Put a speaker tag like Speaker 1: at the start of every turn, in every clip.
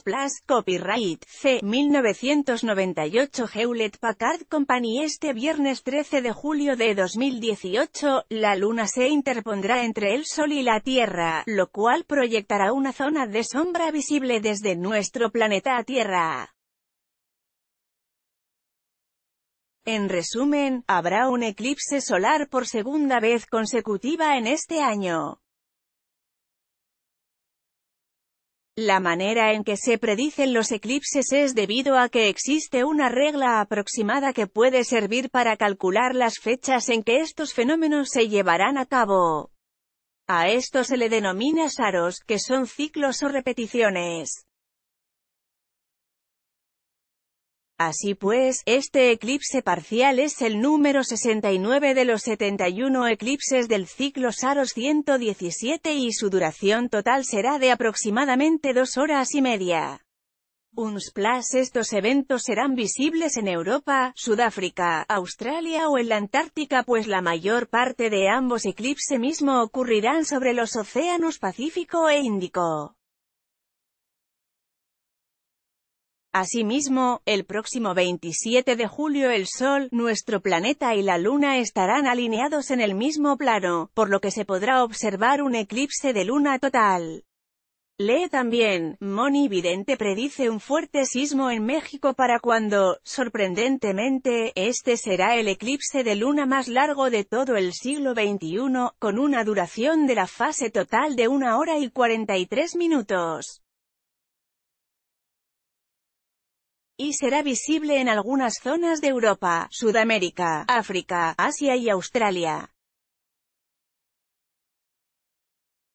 Speaker 1: Plus copyright C. 1998 Hewlett Packard Company Este viernes 13 de julio de 2018, la Luna se interpondrá entre el Sol y la Tierra, lo cual proyectará una zona de sombra visible desde nuestro planeta Tierra. En resumen, habrá un eclipse solar por segunda vez consecutiva en este año. La manera en que se predicen los eclipses es debido a que existe una regla aproximada que puede servir para calcular las fechas en que estos fenómenos se llevarán a cabo. A esto se le denomina saros, que son ciclos o repeticiones. Así pues, este eclipse parcial es el número 69 de los 71 eclipses del ciclo Saros 117 y su duración total será de aproximadamente dos horas y media. Uns estos eventos serán visibles en Europa, Sudáfrica, Australia o en la Antártica pues la mayor parte de ambos eclipses mismo ocurrirán sobre los océanos Pacífico e Índico. Asimismo, el próximo 27 de julio el Sol, nuestro planeta y la Luna estarán alineados en el mismo plano, por lo que se podrá observar un eclipse de luna total. Lee también, Moni Vidente predice un fuerte sismo en México para cuando, sorprendentemente, este será el eclipse de luna más largo de todo el siglo XXI, con una duración de la fase total de una hora y 43 minutos. y será visible en algunas zonas de Europa, Sudamérica, África, Asia y Australia.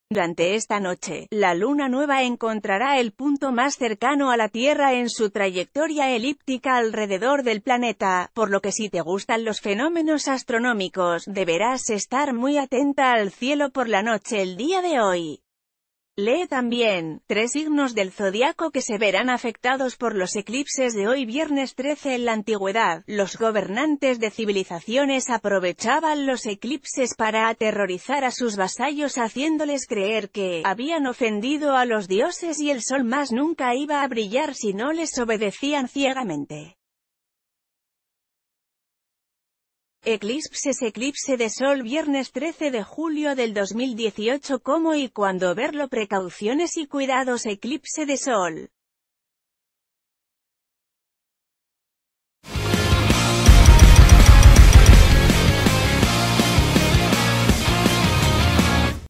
Speaker 1: Durante esta noche, la luna nueva encontrará el punto más cercano a la Tierra en su trayectoria elíptica alrededor del planeta, por lo que si te gustan los fenómenos astronómicos, deberás estar muy atenta al cielo por la noche el día de hoy. Lee también, tres signos del zodiaco que se verán afectados por los eclipses de hoy viernes 13 en la antigüedad. Los gobernantes de civilizaciones aprovechaban los eclipses para aterrorizar a sus vasallos haciéndoles creer que habían ofendido a los dioses y el sol más nunca iba a brillar si no les obedecían ciegamente. Eclipses Eclipse de Sol Viernes 13 de julio del 2018 Cómo y cuándo verlo Precauciones y cuidados Eclipse de Sol